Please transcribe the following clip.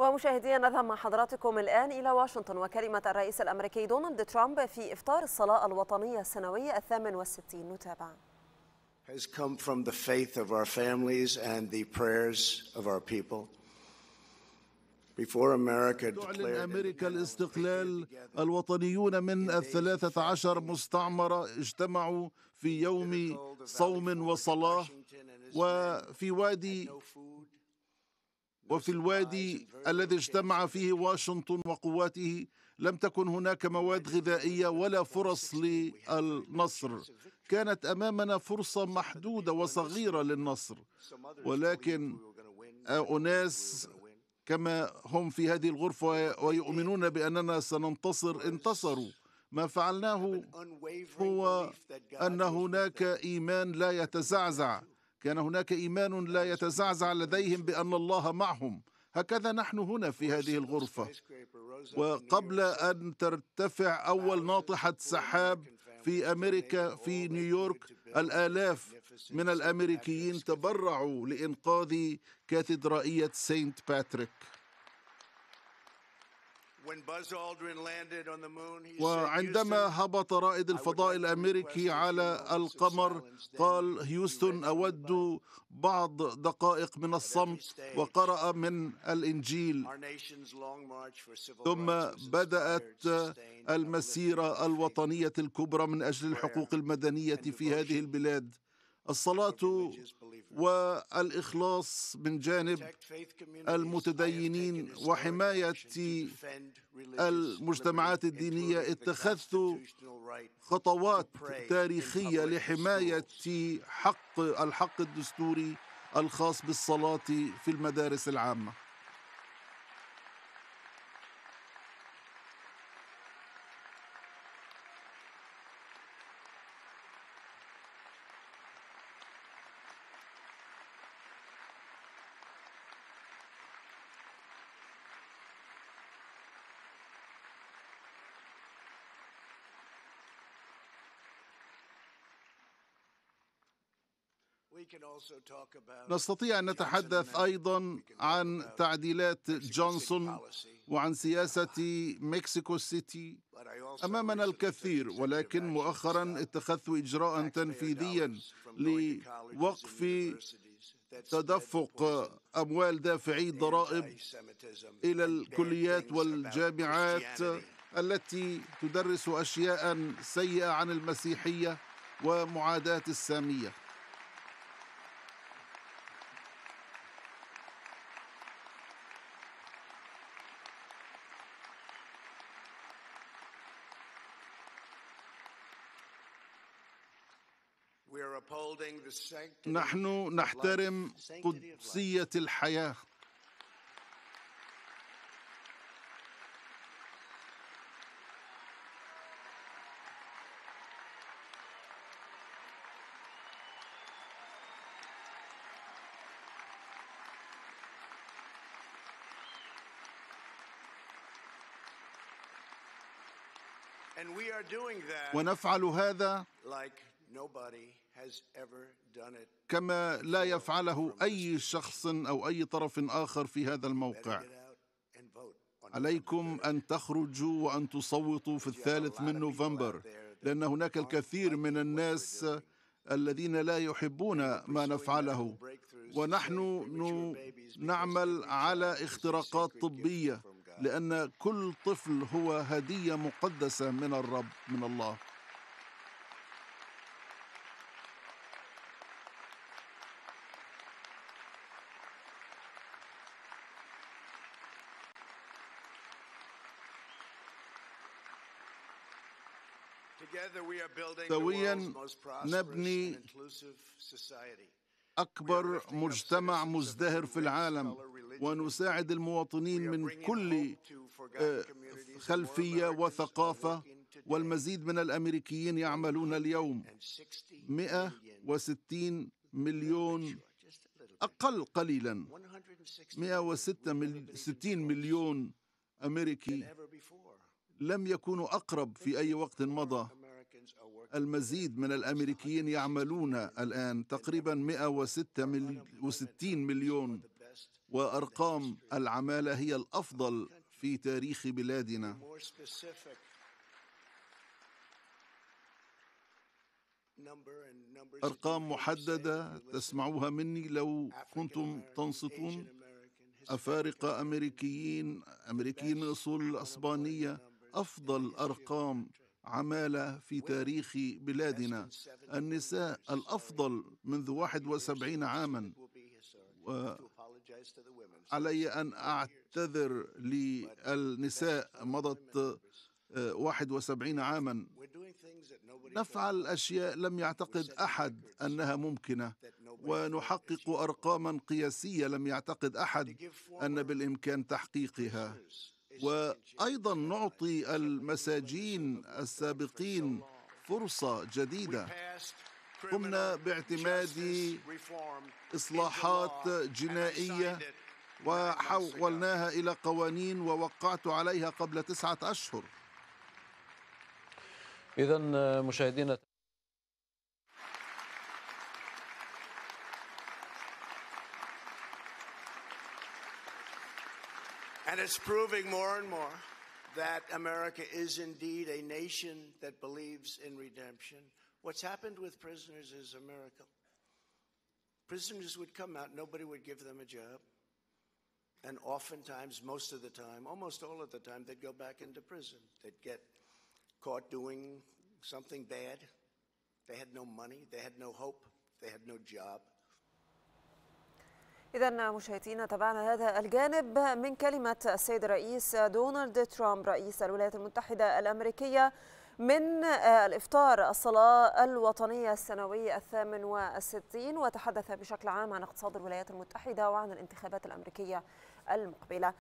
ومشاهدينا نذهب مع حضراتكم الآن إلى واشنطن وكلمة الرئيس الأمريكي دونالد ترامب في إفطار الصلاة الوطنية السنوية الثامن والستين نتابع has come from the faith of our families and the prayers of our people. Before America تعلن أمريكا الاستقلال الوطنيون من الثلاثة عشر مستعمرة اجتمعوا في يوم صوم وصلاة وفي وادي وفي الوادي الذي اجتمع فيه واشنطن وقواته لم تكن هناك مواد غذائيه ولا فرص للنصر كانت امامنا فرصه محدوده وصغيره للنصر ولكن اناس كما هم في هذه الغرفه ويؤمنون باننا سننتصر انتصروا ما فعلناه هو ان هناك ايمان لا يتزعزع كان هناك ايمان لا يتزعزع لديهم بان الله معهم هكذا نحن هنا في هذه الغرفه وقبل ان ترتفع اول ناطحه سحاب في امريكا في نيويورك الالاف من الامريكيين تبرعوا لانقاذ كاتدرائيه سينت باتريك وعندما هبط رائد الفضاء الامريكي على القمر قال هيوستن اود بعض دقائق من الصمت وقرا من الانجيل ثم بدات المسيره الوطنيه الكبرى من اجل الحقوق المدنيه في هذه البلاد الصلاه والإخلاص من جانب المتدينين وحماية المجتمعات الدينية اتخذت خطوات تاريخية لحماية حق الحق الدستوري الخاص بالصلاة في المدارس العامة نستطيع ان نتحدث ايضا عن تعديلات جونسون وعن سياسه uh-huh. مكسيكو سيتي امامنا الكثير ولكن مؤخرا اتخذت اجراء تنفيذيا لوقف تدفق اموال دافعي الضرائب الى الكليات والجامعات التي تدرس اشياء سيئه عن المسيحيه ومعاداه الساميه نحن نحترم قدسية الحياة ونفعل هذا كما لا يفعله اي شخص او اي طرف اخر في هذا الموقع عليكم ان تخرجوا وان تصوتوا في الثالث من نوفمبر لان هناك الكثير من الناس الذين لا يحبون ما نفعله ونحن نعمل على اختراقات طبيه لان كل طفل هو هديه مقدسه من الرب من الله سويا نبني اكبر مجتمع مزدهر في العالم ونساعد المواطنين من كل آه، خلفيه وثقافه والمزيد من الامريكيين يعملون اليوم 160 مليون اقل قليلا 160 مليون امريكي لم يكونوا اقرب في اي وقت مضى المزيد من الأمريكيين يعملون الآن تقريبا 166 مليون وأرقام العمالة هي الأفضل في تاريخ بلادنا أرقام محددة تسمعوها مني لو كنتم تنصتون أفارقة أمريكيين أمريكيين أصول أسبانية أفضل أرقام عمالة في تاريخ بلادنا النساء الأفضل منذ 71 عاما علي أن أعتذر للنساء مضت 71 آه، عاما نفعل أشياء لم يعتقد أحد أنها ممكنة ونحقق أرقاما قياسية لم يعتقد أحد أن بالإمكان تحقيقها وايضا نعطي المساجين السابقين فرصه جديده قمنا باعتماد اصلاحات جنائيه وحولناها الى قوانين ووقعت عليها قبل تسعه اشهر اذا مشاهدينا And it's proving more and more that America is indeed a nation that believes in redemption. What's happened with prisoners is a miracle. Prisoners would come out, nobody would give them a job. And oftentimes, most of the time, almost all of the time, they'd go back into prison. They'd get caught doing something bad. They had no money, they had no hope, they had no job. إذا مشاهدينا تابعنا هذا الجانب من كلمة السيد الرئيس دونالد ترامب رئيس الولايات المتحدة الأمريكية من آه، الإفطار الصلاة الوطنية السنوية الثامن والستين وتحدث بشكل عام عن اقتصاد الولايات المتحدة وعن الانتخابات الأمريكية المقبلة